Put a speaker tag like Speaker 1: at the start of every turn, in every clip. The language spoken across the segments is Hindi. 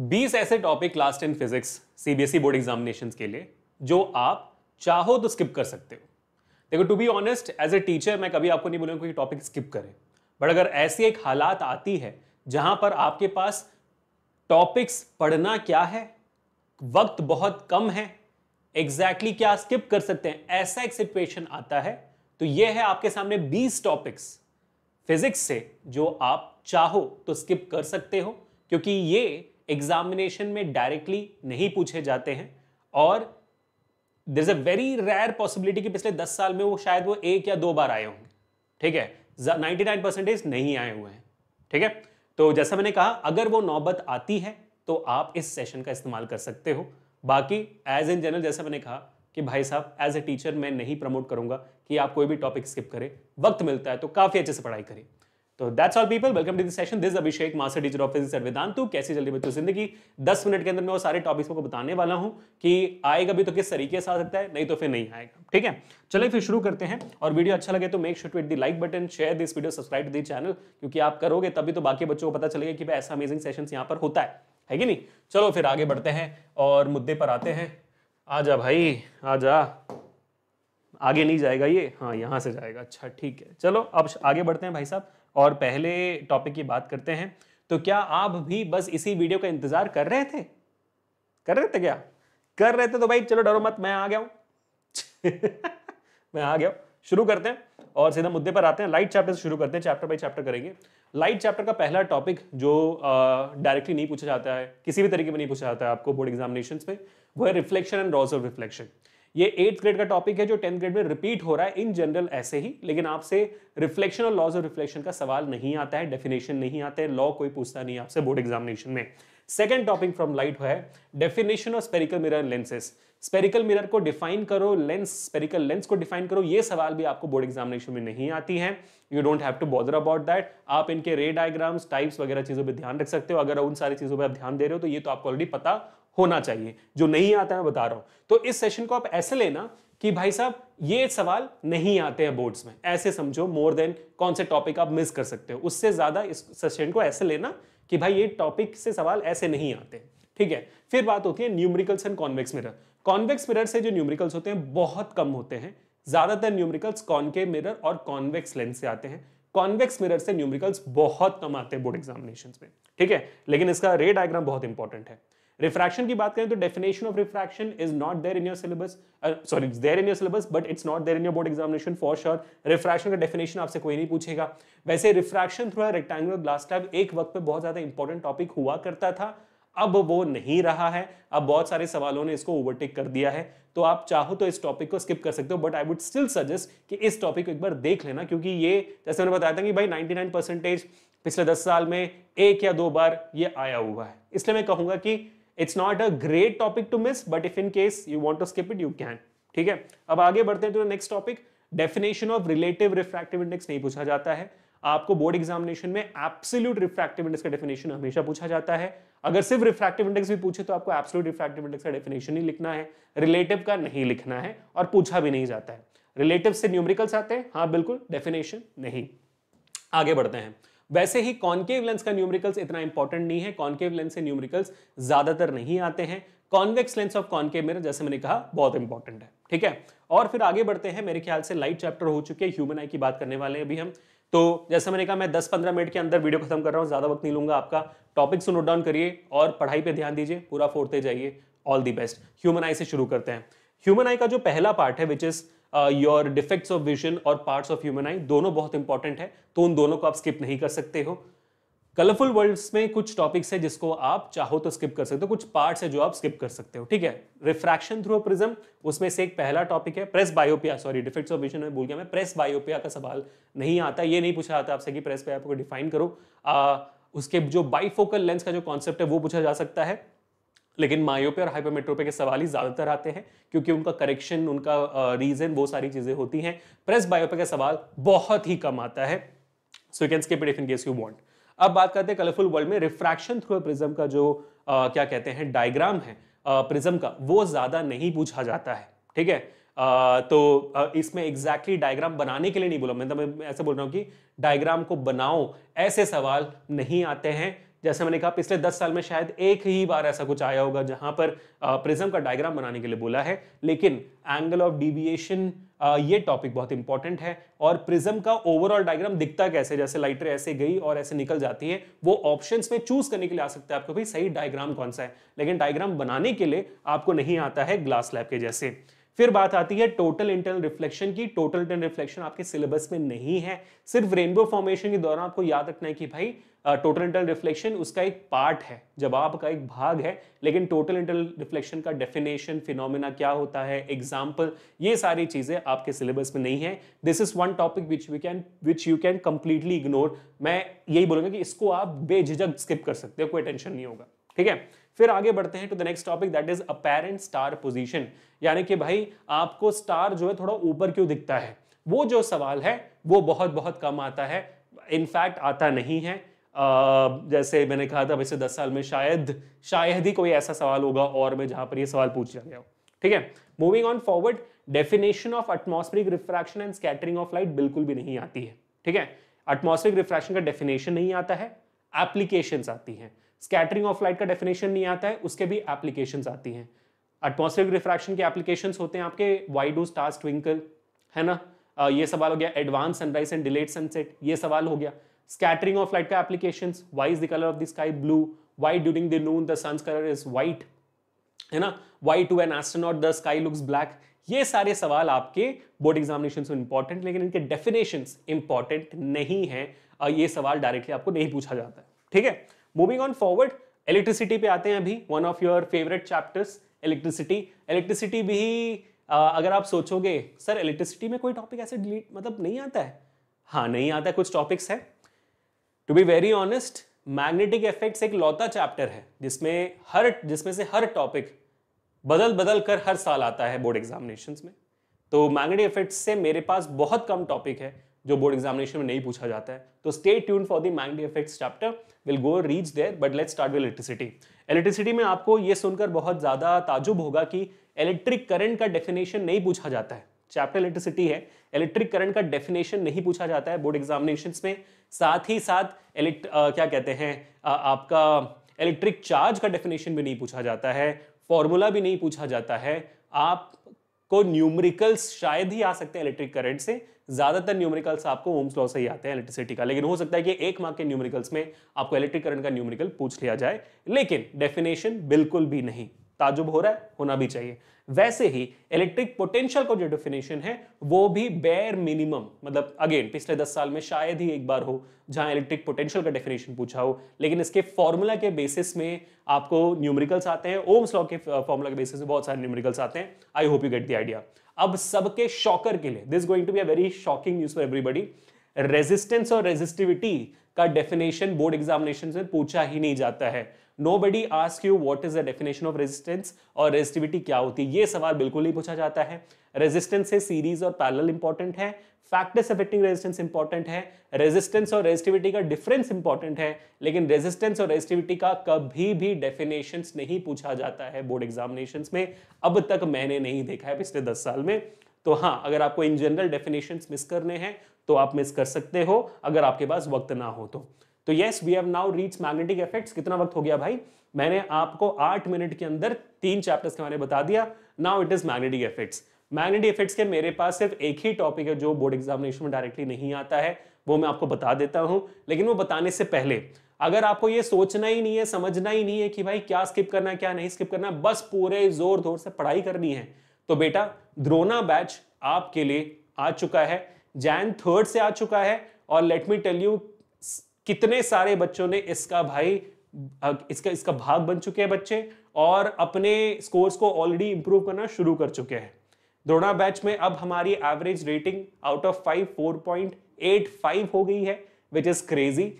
Speaker 1: बीस ऐसे topic last in physics CBSE board examination के लिए जो आप चाहो तो स्किप कर सकते हो देखो to be honest as a teacher मैं कभी आपको नहीं बोलूँगा कि टॉपिक स्किप करें बट अगर ऐसी एक हालात आती है जहां पर आपके पास टॉपिक्स पढ़ना क्या है वक्त बहुत कम है एग्जैक्टली exactly क्या स्किप कर सकते हैं ऐसा एक सिचुएशन आता है तो ये है आपके सामने 20 टॉपिक्स फिजिक्स से जो आप चाहो तो स्किप कर सकते हो क्योंकि ये एग्जामिनेशन में डायरेक्टली नहीं पूछे जाते हैं और there is a very rare possibility कि पिछले दस साल में वो शायद वो एक या दो बार आए होंगे ठीक है नाइन्टी नाइन परसेंटेज नहीं आए हुए हैं ठीक है तो जैसा मैंने कहा अगर वो नौबत आती है तो आप इस सेशन का इस्तेमाल कर सकते हो बाकी एज इन जनरल जैसा मैंने कहा कि भाई साहब एज ए टीचर मैं नहीं प्रमोट करूंगा कि आप कोई भी टॉपिक स्किप करें वक्त मिलता है तो काफ़ी अच्छे से पढ़ाई करें तो that's all people welcome to session this Abhishek master teacher of physics at तू कैसी जल्दी बच्चों जिंदगी 10 मिनट के अंदर मैं वो सारे टॉपिक्स को बताने वाला हूं कि आएगा भी तो किस तरीके से आ सकता है नहीं तो फिर नहीं आएगा ठीक है चले फिर शुरू करते हैं और वीडियो अच्छा लगे तो make sure with the like button share this video subscribe to the channel क्योंकि आप करोगे तभी तो बाकी बच्चों को पता चलेगा कि भाई ऐसा अमेजिंग सेशन यहाँ पर होता है है कि नहीं चलो फिर आगे बढ़ते हैं और मुद्दे पर आते हैं आ जा भाई आ जा आगे नहीं जाएगा ये हाँ यहाँ से जाएगा अच्छा ठीक है चलो अब आगे बढ़ते हैं भाई साहब और पहले टॉपिक की बात करते हैं तो क्या आप भी बस इसी वीडियो का इंतजार कर रहे थे कर रहे थे क्या कर रहे थे तो भाई चलो डरो मत मैं आ गया हूं मैं आ गया शुरू करते हैं और सीधा मुद्दे पर आते हैं लाइट चैप्टर से शुरू करते हैं चैप्टर बाई चैप्टर करेंगे लाइट चैप्टर का पहला टॉपिक जो डायरेक्टली नहीं पूछा जाता है किसी भी तरीके में नहीं पूछा जाता है आपको बोर्ड एग्जामिनेशन पे वो है reflection and laws of reflection ये एट्थ ग्रेड का टॉपिक है जो टेंथ ग्रेड में रिपीट हो रहा है इन जनरल ऐसे ही लेकिन आपसे रिफ्लेक्शन और लॉज ऑफ रिफ्लेक्शन का सवाल नहीं आता है डेफिनेशन नहीं आता है लॉ कोई पूछता नहीं आपसे बोर्ड एग्जामिनेशन में सेकेंड टॉपिक फ्रॉम लाइट है definition of spherical mirror lenses spherical mirror को डिफाइन करो लेंस स्पेरिकल लेंस को डिफाइन करो ये सवाल भी आपको बोर्ड एग्जामिनेशन में नहीं आती है you don't have to bother about that आप इनके रे डायग्राम्स टाइप्स वगैरह चीज़ों पर ध्यान रख सकते हो अगर उन सारी चीज़ों पर आप ध्यान दे रहे हो तो ये तो आपको ऑलरेडी पता होना चाहिए जो नहीं आता है बता रहा हूं तो इस सेशन को आप ऐसे लेना कि भाई साहब ये सवाल नहीं आते हैं बोर्ड्स में ऐसे समझो मोर देन कौन से टॉपिक आप मिस कर सकते हो उससे ज्यादा इस सेशन को ऐसे लेना कि भाई ये टॉपिक से सवाल ऐसे नहीं आते ठीक है फिर बात होती है numericals and convex mirror convex mirror से जो न्यूमरिकल्स होते हैं बहुत कम होते हैं ज्यादातर न्यूमरिकल्स कॉनके मिरर और कॉन्वेक्स लेंस से आते हैं कॉन्वेक्स मिरर से न्यूमरिकल्स बहुत कम आते हैं बोर्ड एग्जामिनेशन में ठीक है लेकिन इसका रे डायग्राम बहुत इंपॉर्टेंट है रिफ्रैक्शन की बात करें तो definition of refraction is not there in your syllabus sorry it's in your syllabus but it's not there in your board examination for sure refraction का डेफिनेशन आपसे कोई नहीं पूछेगा वैसे refraction through rectangular glass tab एक वक्त पे बहुत ज्यादा इंपॉर्टेंट टॉपिक हुआ करता था अब वो नहीं रहा है अब बहुत सारे सवालों ने इसको ओवरटेक कर दिया है तो आप चाहो तो इस टॉपिक को स्किप कर सकते हो but I would still suggest कि इस टॉपिक को एक बार देख लेना क्योंकि ये जैसे मैंने बताया था कि भाई 99 परसेंटेज पिछले 10 साल में एक या दो बार ये आया हुआ है इसलिए मैं कहूंगा कि it's not a great topic to miss but if in case you want to skip it you can ठीक है अब आगे बढ़ते हैं तो next topic definition of relative refractive index नहीं पूछा जाता है आपको बोर्ड एग्जामिनेशन में एब्सोल्यूट रिफ्रैक्टिव इंडेक्स का डेफिनेशन हमेशा पूछा जाता है अगर सिर्फ रिफ्रैक्टिव इंडेक्स भी पूछे तो आपको एब्सोल्यूट रिफ्रैक्टिव इंडेक्स का डेफिनेशन ही लिखना है रिलेटिव का नहीं लिखना है और पूछा भी नहीं जाता है रिलेटिव से न्यूमरिकल्स आते हैं हाँ बिल्कुल डेफिनेशन नहीं आगे बढ़ते हैं वैसे ही कॉन्केव लेंस का न्यूमरिकल्स इतना इंपॉर्टेंट नहीं है कॉन्केव लेंस से न्यूमरिकल्स ज्यादातर नहीं आते हैं convex lens of concave mirror जैसे मैंने कहा बहुत इंपॉर्टेंट है ठीक है और फिर आगे बढ़ते हैं मेरे ख्याल से लाइट चैप्टर हो चुके हैं ह्यूमन आई की बात करने वाले अभी हम तो जैसे मैंने कहा मैं दस पंद्रह मिनट के अंदर वीडियो खत्म कर रहा हूँ ज़्यादा वक्त नहीं लूंगा आपका टॉपिक्स नोट डाउन करिए और पढ़ाई पर ध्यान दीजिए पूरा फोड़ते जाइए all the best human eye से शुरू करते हैं ह्यूमन आई का जो पहला पार्ट है which is your defects of vision और पार्ट्स ऑफ ह्यूमन आई दोनों बहुत इंपॉर्टेंट है तो उन दोनों को आप स्किप नहीं कर सकते हो कलरफुल वर्ल्ड्स में कुछ टॉपिक्स है जिसको आप चाहो तो स्किप कर सकते हो कुछ पार्ट्स है जो आप स्किप कर सकते हो ठीक है रिफ्रैक्शन थ्रू प्रिज्म उसमें से एक पहला टॉपिक है presbyopia sorry defects of vision में भूल गया मैं प्रेस बायोपिया का सवाल नहीं आता ये नहीं पूछा जाता आपसे कि प्रेस बायोपिया को डिफाइन करो आ, uh, उसके जो बाईफोकल लेंस का जो कॉन्सेप्ट है वो पूछा जा सकता है लेकिन मायोपिया और हाइपरमेट्रोपिया के सवाल ही ज़्यादातर आते हैं क्योंकि उनका करेक्शन उनका रीज़न वो सारी चीज़ें होती हैं प्रेस बायोपिया का सवाल बहुत ही कम आता है so you can skip it if in case you want अब बात करते हैं कलरफुल वर्ल्ड में रिफ्रैक्शन थ्रू प्रिज्म का जो आ, क्या कहते हैं डायग्राम है प्रिज्म का वो ज़्यादा नहीं पूछा जाता है ठीक है आ, तो आ, इसमें एग्जैक्टली exactly डायग्राम बनाने के लिए नहीं बोला मैं तो मैं ऐसे बोल रहा हूँ कि डायग्राम को बनाओ ऐसे सवाल नहीं आते हैं जैसे मैंने कहा पिछले दस साल में शायद एक ही बार ऐसा कुछ आया होगा जहां पर प्रिज्म का डायग्राम बनाने के लिए बोला है लेकिन एंगल ऑफ डिविएशन ये टॉपिक बहुत इंपॉर्टेंट है और प्रिज्म का ओवरऑल डायग्राम दिखता कैसे जैसे लाइटर ऐसे गई और ऐसे निकल जाती है वो ऑप्शंस में चूज करने के लिए आ सकता है आपको भाई सही डायग्राम कौन सा है लेकिन डायग्राम बनाने के लिए आपको नहीं आता है ग्लास लैब के जैसे फिर बात आती है टोटल इंटरनल रिफ्लेक्शन की टोटल इंटरनल रिफ्लेक्शन आपके सिलेबस में नहीं है सिर्फ रेनबो फॉर्मेशन के दौरान आपको याद रखना है कि भाई टोटल इंटरनल रिफ्लेक्शन उसका एक पार्ट है जवाब का एक भाग है लेकिन टोटल इंटरनल रिफ्लेक्शन का डेफिनेशन फिनोमिना क्या होता है एग्जाम्पल ये सारी चीज़ें आपके सिलेबस में नहीं है this is one topic which we can which you can completely ignore मैं यही बोलूंगा कि इसको आप बेझिझक स्किप कर सकते हो कोई टेंशन नहीं होगा ठीक है फिर आगे बढ़ते हैं to the next topic that is apparent star position यानी कि भाई आपको स्टार जो है थोड़ा ऊपर क्यों दिखता है वो जो सवाल है वो बहुत बहुत कम आता है इनफैक्ट आता नहीं है आ, जैसे मैंने कहा था वैसे दस साल में शायद शायद ही कोई ऐसा सवाल होगा और मैं जहां पर ये सवाल पूछा गया ठीक है moving on forward definition of atmospheric refraction and scattering of light बिल्कुल भी नहीं आती है ठीक है एटमोस्फेरिक रिफ्रैक्शन का डेफिनेशन नहीं आता है एप्लीकेशन आती हैं स्कैटरिंग ऑफ लाइट का डेफिनेशन नहीं आता है उसके भी एप्लीकेशन आती हैं एटमोसफेयर रिफ्रैक्शन के एप्लीकेशन होते हैं आपके वाई डू स्टार्स ट्विंकल है ना ये सवाल हो गया advance sunrise and delayed sunset ये सवाल हो गया स्कैटरिंग ऑफ लाइट का application why is the colour of the sky blue why during the noon the sun colour is white है ना why to an astronaut the sky looks black ये सारे सवाल आपके बोर्ड एग्जामिनेशन में इंपॉर्टेंट लेकिन इनके डेफिनेशन इंपॉर्टेंट नहीं है ये सवाल डायरेक्टली आपको नहीं पूछा जाता है ठीक है मूविंग ऑन फॉरवर्ड इलेक्ट्रिसिटी पे आते हैं अभी one of your favourite chapters electricity electricity भी अगर आप सोचोगे सर इलेक्ट्रिसिटी में कोई टॉपिक ऐसे डिलीट मतलब नहीं आता है हाँ नहीं आता है, कुछ टॉपिक्स है to be very honest magnetic effects एक लौता चैप्टर है जिसमें हर जिसमें से हर टॉपिक बदल बदल कर हर साल आता है बोर्ड एग्जामिनेशन में तो मैग्नेटिक इफेक्ट्स से मेरे पास बहुत कम टॉपिक है जो बोर्ड एग्जामिनेशन में नहीं पूछा जाता है तो stay tune for the mind effects chapter will go reach there but let's start with electricity electricity में आपको ये सुनकर बहुत ज़्यादा ताजुब होगा कि इलेक्ट्रिक करंट का डेफिनेशन नहीं पूछा जाता है चैप्टर इलेक्ट्रिसिटी है इलेक्ट्रिक करंट का डेफिनेशन नहीं पूछा जाता है बोर्ड एग्जामिनेशन में साथ ही साथ इलेक्ट क्या कहते हैं आपका इलेक्ट्रिक चार्ज का डेफिनेशन भी नहीं पूछा जाता है फॉर्मूला भी नहीं पूछा जाता है आप को न्यूमरिकल्स शायद ही आ सकते हैं इलेक्ट्रिक करंट से ज़्यादातर न्यूमरिकल्स आपको ओम्स लॉ से ही आते हैं इलेक्ट्रिसिटी का लेकिन हो सकता है कि एक मार्क के न्यूमरिकल्स में आपको इलेक्ट्रिक करंट का न्यूमरिकल पूछ लिया जाए लेकिन डेफिनेशन बिल्कुल भी नहीं ताजुब हो रहा है होना भी चाहिए वैसे ही इलेक्ट्रिक पोटेंशियल का जो डेफिनेशन है वो भी बेर मिनिमम मतलब अगेन पिछले दस साल में शायद ही एक बार हो जहां इलेक्ट्रिक पोटेंशियल का डेफिनेशन पूछा हो लेकिन इसके फॉर्मूला के बेसिस में आपको न्यूमेरिकल्स आते हैं ओम्स लॉ के फॉर्मूला के बेसिस में बहुत सारे न्यूमेरिकल्स आते हैं I hope you get the idea अब सबके शॉकर के लिए this going to be a very shocking news for everybody resistance और रेजिस्टिविटी का डेफिनेशन बोर्ड एग्जामिनेशन में पूछा ही नहीं जाता है nobody ask you what is the definition of resistance और रेजिस्टिविटी क्या होती है ये सवाल बिल्कुल नहीं पूछा जाता है रेजिस्टेंस से सीरीज और पैरल इंपॉर्टेंट है फैक्टर्स अफेक्टिंग रेजिस्टेंस इंपॉर्टेंट है रेजिस्टेंस और रेजिटिविटी का डिफरेंस इंपॉर्टेंट है लेकिन रेजिस्टेंस और रेजिटिविटी का कभी भी डेफिनेशन नहीं पूछा जाता है बोर्ड एग्जामिनेशन में अब तक मैंने नहीं देखा है पिछले दस साल में तो हाँ अगर आपको इन जनरल डेफिनेशन मिस करने हैं तो आप मिस कर सकते हो अगर आपके पास वक्त ना हो तो तो yes we have now reach magnetic effects कितना वक्त हो गया भाई मैंने आपको आठ मिनट के अंदर तीन चैप्टर्स के बारे बता दिया now it is magnetic effects magnetic effects के मेरे पास सिर्फ एक ही टॉपिक है जो बोर्ड एग्जामिनेशन में डायरेक्टली नहीं आता है वो मैं आपको बता देता हूं लेकिन वो बताने से पहले अगर आपको ये सोचना ही नहीं है समझना ही नहीं है कि भाई क्या स्किप करना है क्या नहीं स्किप करना है बस पूरे जोर जोर से पढ़ाई करनी है तो बेटा द्रोना बैच आपके लिए आ चुका है जैन थर्ड से आ चुका है और लेट मी टेल यू कितने सारे बच्चों ने इसका भाई इसका इसका भाग बन चुके हैं बच्चे और अपने स्कोर्स को ऑलरेडी इंप्रूव करना शुरू कर चुके हैं द्रोणा बैच में अब हमारी average rating out of five four point eight five हो गई है विच इज़ क्रेजी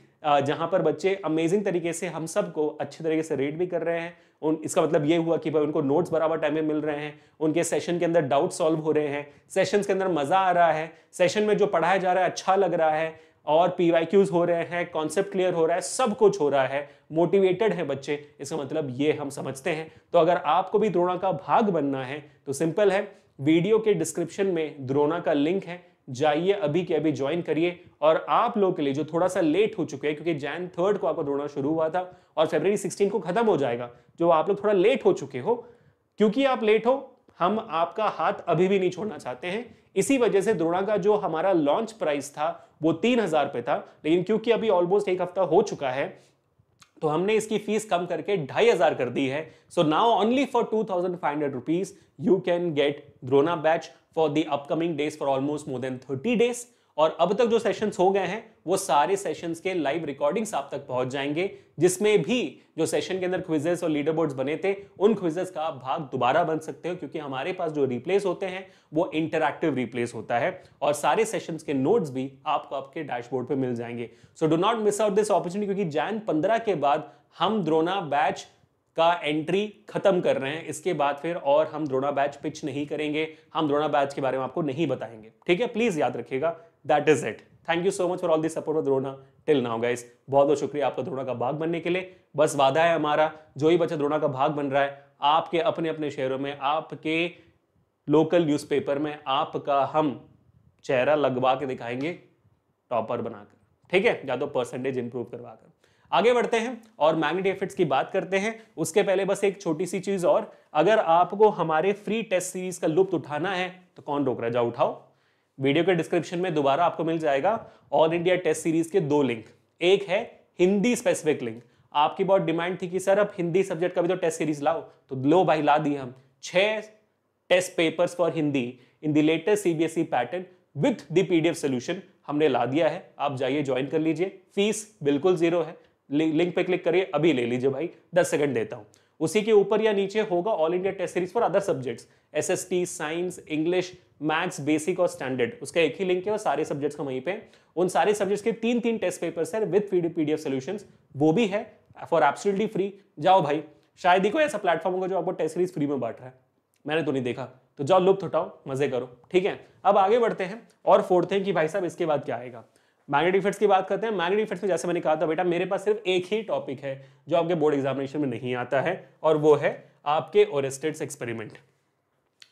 Speaker 1: जहां पर बच्चे अमेजिंग तरीके से हम सबको अच्छे तरीके से रेट भी कर रहे हैं उन इसका मतलब ये हुआ कि भाई उनको नोट्स बराबर टाइम में मिल रहे हैं उनके सेशन के अंदर डाउट सॉल्व हो रहे हैं सेशंस के अंदर मज़ा आ रहा है सेशन में जो पढ़ाया जा रहा है अच्छा लग रहा है और पी हो रहे हैं कॉन्सेप्ट क्लियर हो रहा है सब कुछ हो रहा है मोटिवेटेड है बच्चे इसका मतलब ये हम समझते हैं तो अगर आपको भी द्रोणा का भाग बनना है तो सिंपल है वीडियो के डिस्क्रिप्शन में द्रोणा का लिंक है जाइए अभी के अभी ज्वाइन करिए और आप लोग के लिए जो थोड़ा सा लेट हो चुके हैं क्योंकि जैन थर्ड को आपको दौड़ना शुरू हुआ था और फेबर सिक्सटीन को खत्म हो जाएगा जो आप लोग थोड़ा लेट हो चुके हो क्योंकि आप लेट हो हम आपका हाथ अभी भी नहीं छोड़ना चाहते हैं इसी वजह से द्रोणा का जो हमारा लॉन्च प्राइस था वो तीन हजार पे था लेकिन क्योंकि अभी ऑलमोस्ट एक हफ्ता हो चुका है तो हमने इसकी फीस कम करके ढाई हजार कर दी है so now only for two thousand five hundred rupees you can get Drona batch for the upcoming days for almost more than thirty days और अब तक जो सेशंस हो गए हैं वो सारे सेशंस के लाइव रिकॉर्डिंग्स आप तक पहुंच जाएंगे जिसमें भी जो सेशन के अंदर क्विजेस और लीडरबोर्ड्स बने थे उन क्विजेस का आप भाग दोबारा बन सकते हो क्योंकि हमारे पास जो रिप्लेस होते हैं वो इंटरक्टिव रिप्लेस होता है और सारे सेशंस के नोट्स भी आपको आपके डैशबोर्ड पर मिल जाएंगे so do not miss out this opportunity क्योंकि जैन पंद्रह के बाद हम द्रोना बैच का एंट्री खत्म कर रहे हैं इसके बाद फिर और हम द्रोणा बैच पिच नहीं करेंगे हम द्रोणा बैच के बारे में आपको नहीं बताएंगे ठीक है प्लीज याद रखिएगा that is it thank you so much for all the support of Drona till now guys बहुत बहुत शुक्रिया आपका द्रोणा का भाग बनने के लिए बस वादा है हमारा जो ही बच्चा द्रोणा का भाग बन रहा है आपके अपने अपने शहरों में आपके लोकल न्यूज़पेपर में आपका हम चेहरा लगवा के दिखाएंगे टॉपर बनाकर ठीक है या तो परसेंटेज इंप्रूव करवा कर आगे बढ़ते हैं और मैग्नेटिक इफेक्ट्स की बात करते हैं उसके पहले बस एक छोटी सी चीज़ और अगर आपको हमारे फ्री टेस्ट सीरीज का लुप्त उठाना है तो कौन रोक रहा जाओ उठाओ वीडियो के डिस्क्रिप्शन में दोबारा आपको मिल जाएगा ऑल इंडिया टेस्ट सीरीज के दो लिंक एक है हिंदी स्पेसिफिक लिंक आपकी बहुत डिमांड थी कि सर अब हिंदी सब्जेक्ट का भी तो टेस्ट सीरीज लाओ तो लो भाई ला दी हम छः test papers for Hindi in the latest CBSE pattern with the PDF solution हमने ला दिया है आप जाइए ज्वाइन कर लीजिए फीस बिल्कुल जीरो है लिंक पे क्लिक करिए अभी ले लीजिए भाई दस सेकंड देता हूँ उसी के ऊपर या नीचे होगा all India test series for other subjects S S T science English maths basic और स्टैंडर्ड उसका एक ही लिंक है और सारे सब्जेक्ट्स का वहीं पे उन सारे सब्जेक्ट्स के तीन तीन टेस्ट पेपर्स हैं विद पी डी सॉल्यूशंस वो भी है फॉर एब्सोल्युटली फ्री जाओ भाई शायद ही कोई ऐसा प्लेटफॉर्म होगा जो आपको टेस्ट सीरीज फ्री में बांट रहा है मैंने तो नहीं देखा तो जाओ लुप्त उठाओ मजे करो ठीक है अब आगे बढ़ते हैं और फोर्थ है कि भाई साहब इसके बाद क्या आएगा मैग्नेटिक इफेक्ट्स की बात करते हैं मैग्नेटिक इफेक्ट्स में जैसे मैंने कहा था बेटा मेरे पास सिर्फ एक ही टॉपिक है जो आपके बोर्ड एग्जामिनेशन में नहीं आता है और वो है आपके ओरेस्टेड्स एक्सपेरिमेंट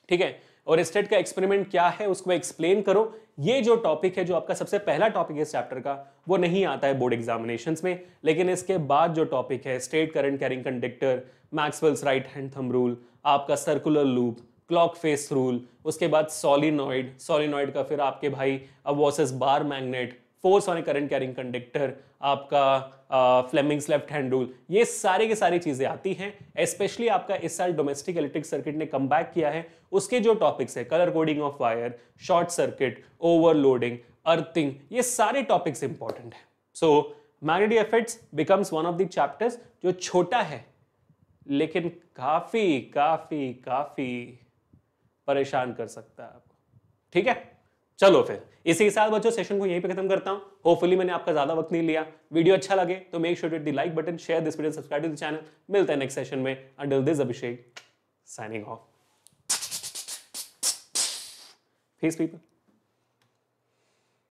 Speaker 1: ठीक है और स्टेट का एक्सपेरिमेंट क्या है उसको एक्सप्लेन करो ये जो टॉपिक है जो आपका सबसे पहला टॉपिक है इस चैप्टर का वो नहीं आता है बोर्ड एग्जामिनेशन में लेकिन इसके बाद जो टॉपिक है state current carrying conductor Maxwell's right hand thumb rule आपका circular loop clock face rule उसके बाद सॉलिनॉइड सॉलिनॉइड का फिर आपके भाई अब versus bar magnet force on a current carrying conductor आपका फ्लेमिंग्स लेफ्ट हैंड रूल ये सारे के सारी चीज़ें आती हैं स्पेशली आपका इस साल डोमेस्टिक इलेक्ट्रिक सर्किट ने कम किया है उसके जो टॉपिक्स है colour coding of wire short circuit overloading earthing ये सारे टॉपिक्स इंपॉर्टेंट हैं so magnetic effects becomes one of the chapters जो छोटा है लेकिन काफ़ी काफ़ी काफ़ी परेशान कर सकता है आपको ठीक है चलो फिर इसी के साथ बच्चों सेशन को यहीं पे खत्म करता हूँ होपफुली मैंने आपका ज्यादा वक्त नहीं लिया वीडियो अच्छा लगे तो make sure to the like button share this video subscribe to the channel मिलते हैं नेक्स्ट सेशन में अंडल this Abhishek signing off Peace, people